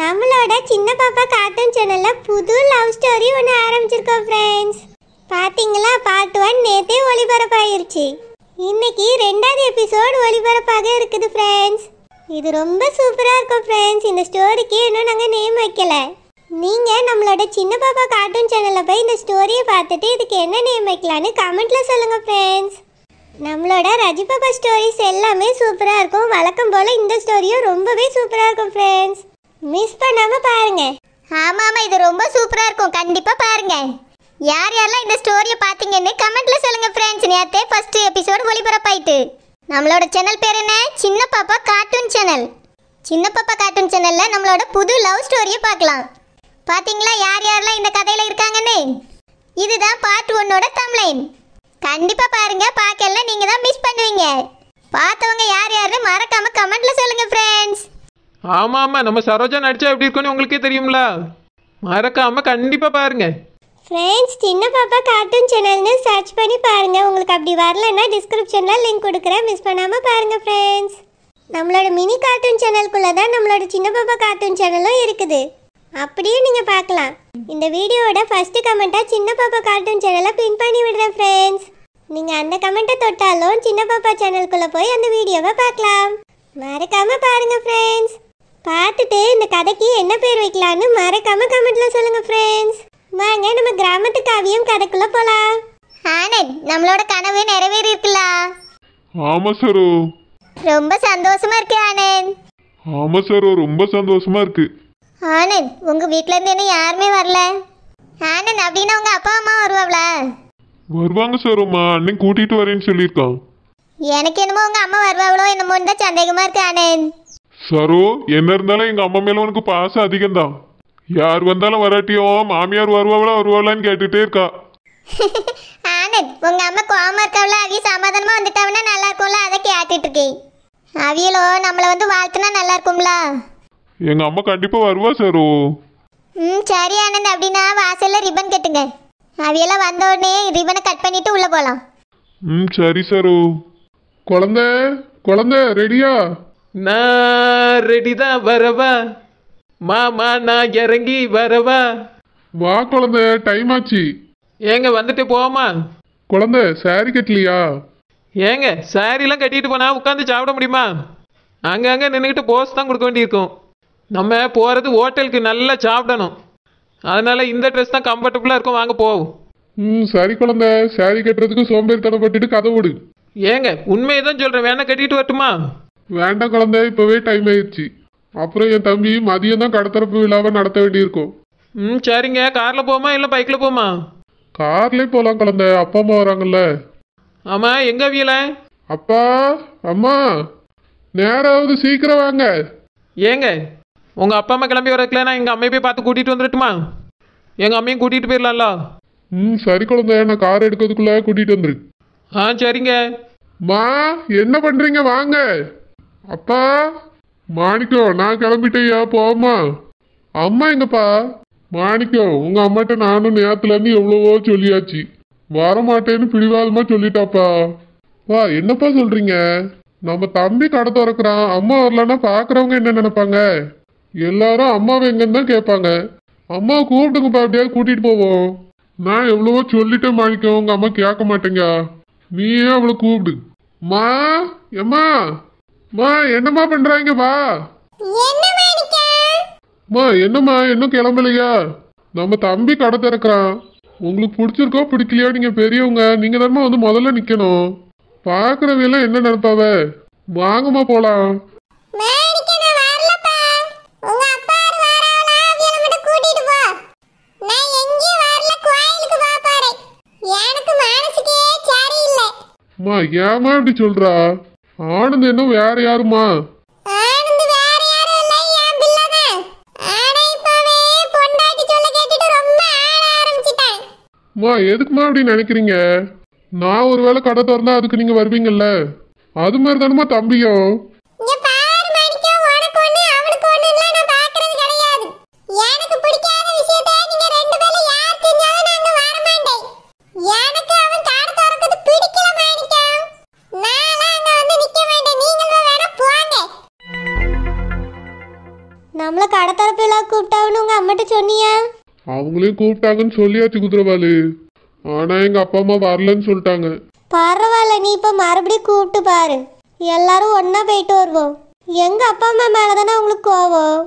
நம்மளோட சின்ன பாப்பா கார்ட்டூன் சேனலில் புது லவ் ஸ்டோரி ஒன்று ஆரம்பிச்சிருக்கோம் ஃப்ரெண்ட்ஸ் பார்த்தீங்களா பார்ட் ஒன் நேற்றே ஒளிபரப்பாயிருச்சு இன்னைக்கு ரெண்டாவது எபிசோடு ஒளிபரப்பாக இருக்குது ஃப்ரெண்ட்ஸ் இது ரொம்ப சூப்பராக இருக்கும் ஃப்ரெண்ட்ஸ் இந்த ஸ்டோரிக்கு இன்னும் நாங்கள் நேம் வைக்கல நீங்கள் நம்மளோட சின்ன பாப்பா கார்ட்டூன் சேனலில் போய் இந்த ஸ்டோரியை பார்த்துட்டு இதுக்கு என்ன நேம் வைக்கலான்னு கமெண்ட்டில் சொல்லுங்கள் ஃப்ரெண்ட்ஸ் நம்மளோட ரஜி பாப்பா ஸ்டோரிஸ் எல்லாமே சூப்பராக இருக்கும் வழக்கம் போல் இந்த ஸ்டோரியும் ரொம்பவே சூப்பராக இருக்கும் ஃப்ரெண்ட்ஸ் மிஸ் பண்ணாம பாருங்க ஆமாமா இது ரொம்ப சூப்பரா இருக்கும் கண்டிப்பா பாருங்க யார் யாரெல்லாம் இந்த ஸ்டோரியை பார்த்தீங்கன்னு கமெண்ட்ல சொல்லுங்க ஃப்ரெண்ட்ஸ் நேத்தே ஃபர்ஸ்ட் எபிசோடு ஒளிபரப்பாயிட்டு நம்மளோட சேனல் பேர் என்ன சின்ன பாப்பா கார்ட்டூன் சேனல் சின்ன பாப்பா கார்ட்டூன் சேனல்ல நம்மளோட புது லவ் ஸ்டோரியை பார்க்கலாம் பாத்தீங்களா யார் யாரெல்லாம் இந்த கதையில இருக்காங்கன்னு இதுதான் பார்ட் ஒன்னோட தம்லைன் கண்டிப்பா பாருங்க பார்க்கல நீங்க தான் மிஸ் பண்ணுவீங்க பார்த்தவங்க யார் யாருன்னு மறக்காம கமெண்ட்ல சொல்லுங்க ஃப்ரெண்ட்ஸ் ஆமாம் ஆமாம் நம்ம சரோஜா நடிச்சா எப்படி இருக்கும்னு உங்களுக்கே தெரியும்ல மறக்காமல் கண்டிப்பாக பாருங்க ஃப்ரெண்ட்ஸ் சின்ன பாப்பா கார்ட்டூன் சேனல்னு சர்ச் பண்ணி பாருங்க உங்களுக்கு அப்படி வரலன்னா டிஸ்கிரிப்ஷனில் லிங்க் கொடுக்குறேன் மிஸ் பண்ணாமல் பாருங்க ஃப்ரெண்ட்ஸ் நம்மளோட மினி கார்ட்டூன் சேனல்குள்ளே தான் நம்மளோட சின்ன பாப்பா கார்ட்டூன் சேனலும் இருக்குது அப்படியே நீங்கள் பார்க்கலாம் இந்த வீடியோவோட ஃபஸ்ட்டு கமெண்ட்டாக சின்ன பாப்பா கார்ட்டூன் சேனலை பின் பண்ணி விடுறேன் ஃப்ரெண்ட்ஸ் நீங்கள் அந்த கமெண்ட்டை தொட்டாலும் சின்ன பாப்பா சேனலுக்குள்ளே போய் அந்த வீடியோவை பார்க்கலாம் மறக்காமல் பாருங்கள் ஃப்ரெண்ட்ஸ் பார்த்துட்டு இந்த கதைக்கு என்ன பேர் வைக்கலான்னு மறக்காம கமெண்ட்ல சொல்லுங்க ஃப்ரெண்ட்ஸ் வாங்க நம்ம கிராமத்து காவியம் கதைக்குள்ள போலாம் ஆனந்த் நம்மளோட கனவு நிறைவேறி இருக்குல்ல ஆமா சரோ ரொம்ப சந்தோஷமா இருக்கு ஆனந்த் ஆமா சரோ ரொம்ப சந்தோஷமா இருக்கு ஆனந்த் உங்க வீட்ல இருந்து என்ன யாருமே வரல ஆனந்த் அப்படினா உங்க அப்பா அம்மா வருவாங்கள வருவாங்க சரோமா அண்ணன் கூட்டிட்டு வரேன்னு சொல்லியிருக்கான் எனக்கு என்னமோ உங்க அம்மா வருவாங்களோ என்னமோன்னு தான் சந்தேகமா இருக்கு ஆனந்த் சரு என்ன இருந்தாலும் எங்கள் அம்மா மேல உனக்கு பாசம் தான் யார் வந்தாலும் வராட்டியோ மாமியார் வருவாங்களா வருவாங்களான்னு கேட்டுட்டே இருக்கா ஆனந்த் உங்க அம்மா கோவமா இருக்கவள அவிய சமாதானமா வந்துட்டாவனா நல்லா இருக்கும்ல அதை கேட்டுட்டு இருக்கேன் அவியலோ நம்மள வந்து வாழ்த்துனா நல்லா இருக்கும்ல எங்க அம்மா கண்டிப்பா வருவா சரு ம் சரி ஆனந்த் அப்படின்னா வாசல்ல ரிப்பன் கட்டுங்க அவியெல்லாம் வந்த உடனே ரிப்பனை கட் பண்ணிட்டு உள்ள போலாம் ம் சரி சரு குழந்தை குழந்தை ரெடியா நான் ரெடி தான் வரவா மாமா நான் இறங்கி வரவா வா குழந்தை டைம் ஆச்சு ஏங்க வந்துட்டு போமா குழந்தை சாரி கட்டலையா ஏங்க சாரிலாம் கட்டிட்டு போனா உட்காந்து சாப்பிட முடியுமா அங்கங்கே நின்றுக்கிட்டு போஸ் தான் கொடுக்க வேண்டியிருக்கும் நம்ம போகிறது ஹோட்டலுக்கு நல்லா சாப்பிடணும் அதனால இந்த ட்ரெஸ் தான் கம்ஃபர்டபுளாக இருக்கும் வாங்க போவோம் ம் சரி குழந்தை சாரி கட்டுறதுக்கு சோம்பேறி தடப்பட்டுட்டு கதை விடு ஏங்க உண்மையை தான் சொல்கிறேன் வேணா கட்டிட்டு வரட்டுமா வேண்டாம் குழந்தை இப்போவே டைம் ஆயிடுச்சு அப்புறம் என் தம்பி மதியம் தான் கடத்தரப்பு விழாவை நடத்த வேண்டியிருக்கும் ம் சரிங்க காரில் போமா இல்லை பைக்கில் போமா கார்லேயே போகலாம் குழந்தை அப்பா அம்மா வராங்கல்ல ஆமாம் எங்கே வீல அப்பா அம்மா நேராவது சீக்கிரம் வாங்க ஏங்க உங்கள் அப்பா அம்மா கிளம்பி வரக்கல நான் எங்கள் அம்மையை போய் பார்த்து கூட்டிகிட்டு வந்துட்டுமா எங்கள் அம்மையும் கூட்டிகிட்டு போயிடலாம்ல ம் சரி குழந்தை நான் கார் எடுக்கிறதுக்குள்ளே கூட்டிகிட்டு வந்துரு ஆ சரிங்க மா என்ன பண்ணுறீங்க வாங்க அப்பா மாணிக்கம் நான் கிளம்பிட்டேயா போமா அம்மா எங்கப்பா மாணிக்கம் உங்க அம்மாட்ட நானும் நேரத்துல இருந்து எவ்வளவோ சொல்லியாச்சு வரமாட்டேன்னு பிடிவாதமா சொல்லிட்டாப்பா வா என்னப்பா சொல்றீங்க நம்ம தம்பி கடை திறக்கிறான் அம்மா வரலன்னா பாக்குறவங்க என்ன நினைப்பாங்க எல்லாரும் அம்மாவை எங்கன்னு தான் கேட்பாங்க அம்மா கூப்பிட்டுங்கப்பா அப்படியே கூட்டிட்டு போவோம் நான் எவ்வளவோ சொல்லிட்டேன் மாணிக்கம் உங்க அம்மா கேட்க மாட்டேங்க நீயே அவளை கூப்பிடு மா எம்மா மா என்னம்மா பண்றாங்க வா மா என்னம்மா இன்னும் கிளம்பலையா நம்ம தம்பி கடை திறக்கிறான் உங்களுக்கு பிடிச்சிருக்கோ பிடிக்கலையோ நீங்க பெரியவங்க நீங்க தானே வந்து முதல்ல நிக்கணும் பாக்குறவையெல்லாம் என்ன நினைப்பாவ வாங்கம்மா போலாம் ஏமா எப்படி சொல்றா ஆனந்த் என்ன வேற யாருமா மா எதுக்குமா அப்படி நினைக்கிறீங்க நான் ஒருவேளை கடை திறந்தா அதுக்கு நீங்க வருவீங்கல்ல அது மாதிரி தானுமா தம்பியும் கூப்பிட சொன்னியா அவங்களையும் கூப்பிட்டாங்கன்னு சொல்லியாச்சு குதிரவாளு ஆனா எங்க அப்பா அம்மா வரலன்னு சொல்லிட்டாங்க பரவாயில்ல நீ இப்ப மறுபடியும் கூப்பிட்டு பாரு எல்லாரும் ஒன்னா போயிட்டு வருவோம் எங்க அப்பா அம்மா மேல தானே உங்களுக்கு கோவம்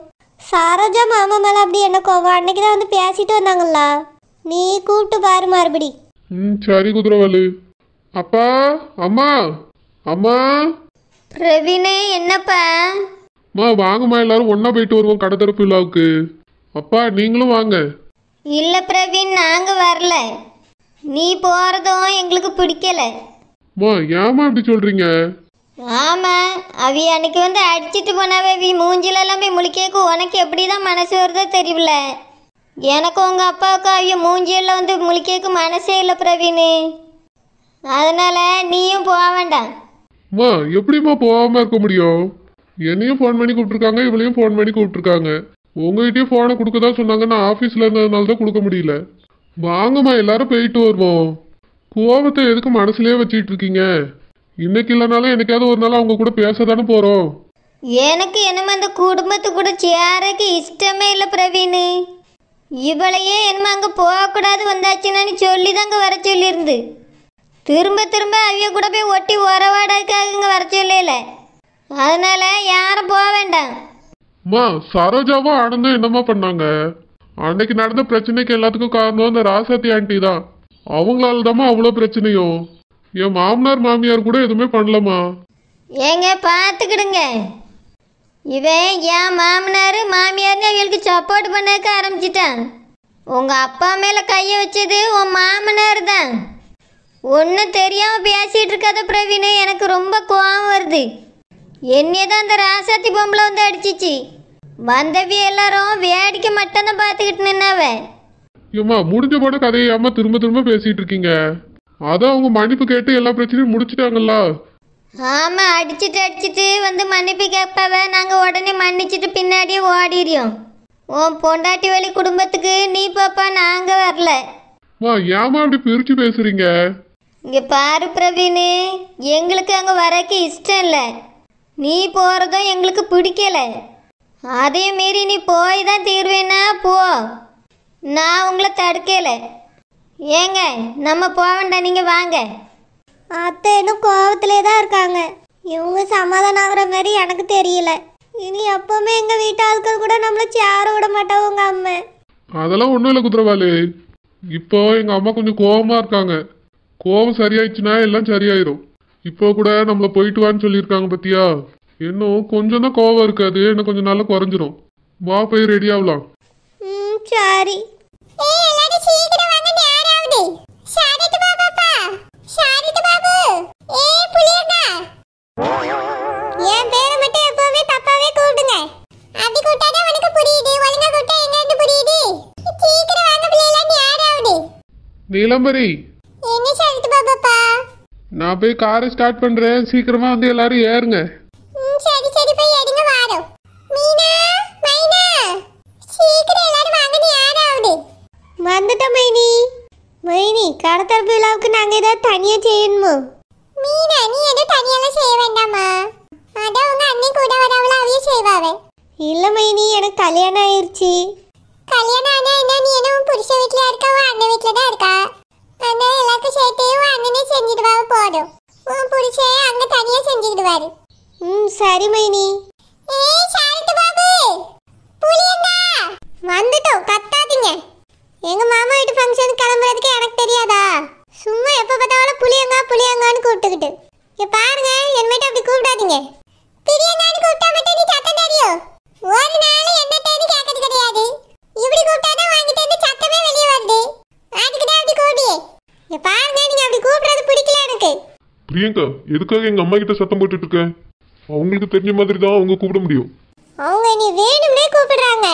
சரோஜா மாமா மேல அப்படி என்ன கோவம் அன்னைக்கு தான் வந்து பேசிட்டு வந்தாங்கல்ல நீ கூப்பிட்டு பாரு மறுபடி ம் சரி குதிரவாளு அப்பா அம்மா அம்மா பிரவீனே என்னப்பா அம்மா வாங்கம்மா எல்லாரும் ஒன்னா போயிட்டு வருவோம் கடை திறப்பு விழாவுக்கு அப்பா நீங்களும் வாங்க இல்லை பிரவீன் நாங்கள் வரல நீ போகிறதும் எங்களுக்கு பிடிக்கல அம்மா ஏமா அப்படி சொல்றீங்க ஆமாம் அவி அன்னைக்கு வந்து அடிச்சிட்டு போனாவே மூஞ்சில எல்லாம் போய் முழிக்கேக்கு உனக்கு எப்படி தான் மனசு வருதோ தெரியல எனக்கு உங்கள் அப்பாவுக்கு அவிய மூஞ்சியெல்லாம் வந்து முழிக்கேக்கு மனசே இல்லை பிரவீனு அதனால நீயும் போக வேண்டாம் அம்மா எப்படிம்மா போகாம இருக்க முடியும் என்னையும் ஃபோன் பண்ணி கூப்பிட்டுருக்காங்க இவளையும் ஃபோன் பண்ணி கூப்பிட்டுருக்காங்க உங்ககிட்டயே ஃபோனை கொடுக்க தான் சொன்னாங்க நான் ஆஃபீஸில் இருந்ததுனால தான் கொடுக்க முடியல வாங்கம்மா எல்லாரும் போயிட்டு வருவோம் கோபத்தை எதுக்கு மனசுலேயே வச்சுட்டு இருக்கீங்க இன்னைக்கு இல்லைனாலும் என்னைக்காவது ஒரு நாள் அவங்க கூட பேச தானே போகிறோம் எனக்கு என்னமோ அந்த குடும்பத்து கூட சேரக்கு இஷ்டமே இல்லை பிரவீன் இவளையே என்னமோ அங்கே போகக்கூடாது வந்தாச்சுன்னு சொல்லி தாங்க வர சொல்லியிருந்து திரும்ப திரும்ப அவிய கூட போய் ஒட்டி உறவாடாதுக்காக இங்கே வர சொல்லல அதனால் யாரும் போக வேண்டாம் அம்மா சரோஜாவும் ஆனந்தும் என்னம்மா பண்ணாங்க அன்னைக்கு நடந்த பிரச்சனைக்கு எல்லாத்துக்கும் காரணம் அந்த ராசத்தி ஆண்டி தான் அவங்களால தாம்மா அவ்வளோ பிரச்சனையும் என் மாமனார் மாமியார் கூட எதுவுமே பண்ணலம்மா ஏங்க பார்த்துக்கிடுங்க இவன் என் மாமனார் மாமியார்னு எங்களுக்கு சப்போர்ட் பண்ணக்க ஆரம்பிச்சிட்டேன் உங்கள் அப்பா மேலே கையை வச்சது உன் மாமனார் தான் ஒன்றும் தெரியாமல் பேசிகிட்டு இருக்காத பிரவீன் எனக்கு ரொம்ப கோவம் வருது என்னையே தான் அந்த ராசாத்தி பொம்பளை வந்து அடிச்சிச்சு வந்தவி எல்லாரும் வேடிக்கை மட்டும்தான் பார்த்துக்கிட்டு நின்னாவே ஏம்மா முடிஞ்ச போட கதையை ஏமா திரும்ப திரும்ப பேசிட்டு இருக்கீங்க அதான் அவங்க மன்னிப்பு கேட்டு எல்லா பிரச்சனையும் முடிச்சிட்டாங்கல்ல ஆமா அடிச்சிட்டு அடிச்சிட்டு வந்து மன்னிப்பு கேட்பாவ நாங்க உடனே மன்னிச்சிட்டு பின்னாடியே ஓடிடுறோம் உன் பொண்டாட்டி வழி குடும்பத்துக்கு நீ பாப்பா நாங்க வரல மா ஏமா அப்படி பிரிச்சு பேசுறீங்க இங்க பாரு பிரவீன் எங்களுக்கு அங்க வரக்கு இஷ்டம் இல்லை நீ போறதும் எங்களுக்கு பிடிக்கல அதையும் மீறி நீ போய் தான் தீர்வேனா போ நான் உங்களை தடுக்கல ஏங்க நம்ம போவேண்டா நீங்க நீங்கள் வாங்க அத்தை இன்னும் கோபத்திலே தான் இருக்காங்க இவங்க சமாதானம் ஆகிற மாதிரி எனக்கு தெரியல இனி எப்பவுமே எங்கள் வீட்டு ஆட்கள் கூட நம்மளை சேர விட மாட்டாங்க உங்கள் அம்மா அதெல்லாம் ஒன்றும் இல்லை குதிரவாளி இப்போ எங்கள் அம்மா கொஞ்சம் கோபமாக இருக்காங்க கோபம் சரியாயிடுச்சுன்னா எல்லாம் சரியாயிரும் இப்போ கூட நம்மள போயிட்டு வான்னு சொல்லியிருக்காங்க பத்தியா இன்னும் கொஞ்சம் தான் கோவம் இருக்காது இன்னும் கொஞ்சம் நாளில் குறைஞ்சிரும் வா போய் ரெடி ஆகலாம் ம் சாரி நீலம்பரி நான் போய் காரை ஸ்டார்ட் பண்றேன் சீக்கிரமா வந்து எல்லாரும் ஏறுங்க அவன் இல்லை மைனி எனக்கு கல்யாணம் ஆயிடுச்சு கல்யாணம் ஆனா என்ன நீ என்ன உன் புருஷ வீட்டில் இருக்கா உன் அண்ணன் வீட்டில் தான் இருக்கா அதனால எல்லாத்தையும் சேர்த்து உன் அண்ணனே செஞ்சுடுவாங்க போதும் உன் புருஷே அங்கே தனியாக செஞ்சுக்கிடுவாரு ம் சரி மைனி ஏய் சாரத்து பாபு புளியண்ணா வந்துட்டோம் கத்தாதீங்க எங்க மாமா வீட்டு ஃபங்க்ஷனுக்கு கிளம்புறதுக்கு எனக்கு தெரியாதா சும்மா எப்ப பார்த்தாலும் புளியங்கா புளியங்கான்னு கூப்பிட்டுக்கிட்டு இங்க பாருங்க என் அப்படி கூப்பிடாதீங்க பிரியங்கா எதுக்காக எங்க அம்மா கிட்ட சத்தம் போட்டுட்டு இருக்க அவங்களுக்கு தெரிஞ்ச மாதிரி தான் அவங்க கூப்பிட முடியும் அவங்க நீ வேணும்னே கூப்பிடுறாங்க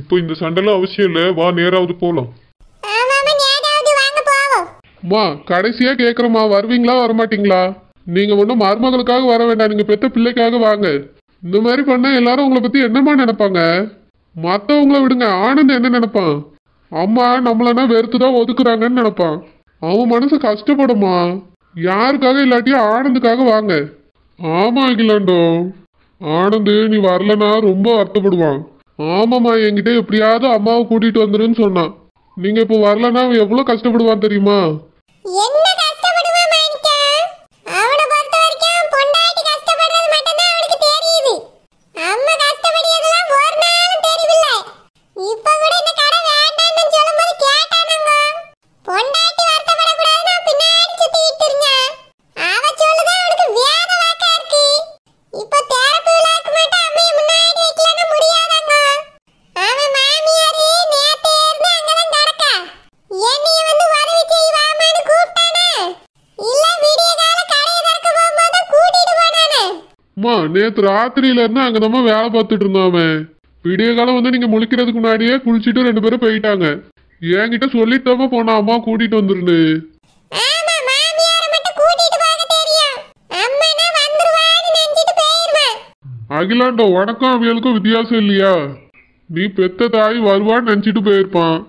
இப்போ இந்த சண்டைலாம் அவசியம் இல்ல வா நேராவது போலாம் ஆமா நேராவது வாங்க போவோம் கடைசியா கேக்குறமா வருவீங்களா வரமாட்டீங்களா நீங்க ஒன்றும் மருமகளுக்காக வர வேண்டாம் நீங்க பெத்த பிள்ளைக்காக வாங்க இந்த மாதிரி பண்ணால் எல்லாரும் உங்களை பத்தி என்னமா நினைப்பாங்க மற்றவங்கள விடுங்க ஆனந்த் என்ன நினைப்பான் அம்மா நம்மளன்னா வெறுத்து தான் ஒதுக்குறாங்கன்னு நினைப்பான் அவன் மனசு கஷ்டப்படுமா யாருக்காக இல்லாட்டியும் ஆனந்துக்காக வாங்க ஆமா அகிலாண்டோ ஆனந்து நீ வரலன்னா ரொம்ப வருத்தப்படுவான் ஆமாம்மா என்கிட்ட எப்படியாவது அம்மாவை கூட்டிட்டு வந்துருன்னு சொன்னான் நீங்க இப்போ வரலன்னா அவன் எவ்வளோ கஷ்டப்படுவான் தெரியுமா நேத்து ராத்திரியில இருந்து அங்கதமா வேலை பார்த்துட்டு இருந்தாமே விடிய காலம் வந்து நீங்க முழிக்கிறதுக்கு முன்னாடியே குளிச்சுட்டு ரெண்டு பேரும் போயிட்டாங்க என்கிட்ட சொல்லிட்டாம போனா அம்மா கூட்டிட்டு வந்துருன்னு அகிலாண்ட உனக்கும் அவியலுக்கும் வித்தியாசம் இல்லையா நீ பெத்த தாய் வருவான்னு நினைச்சிட்டு போயிருப்பான்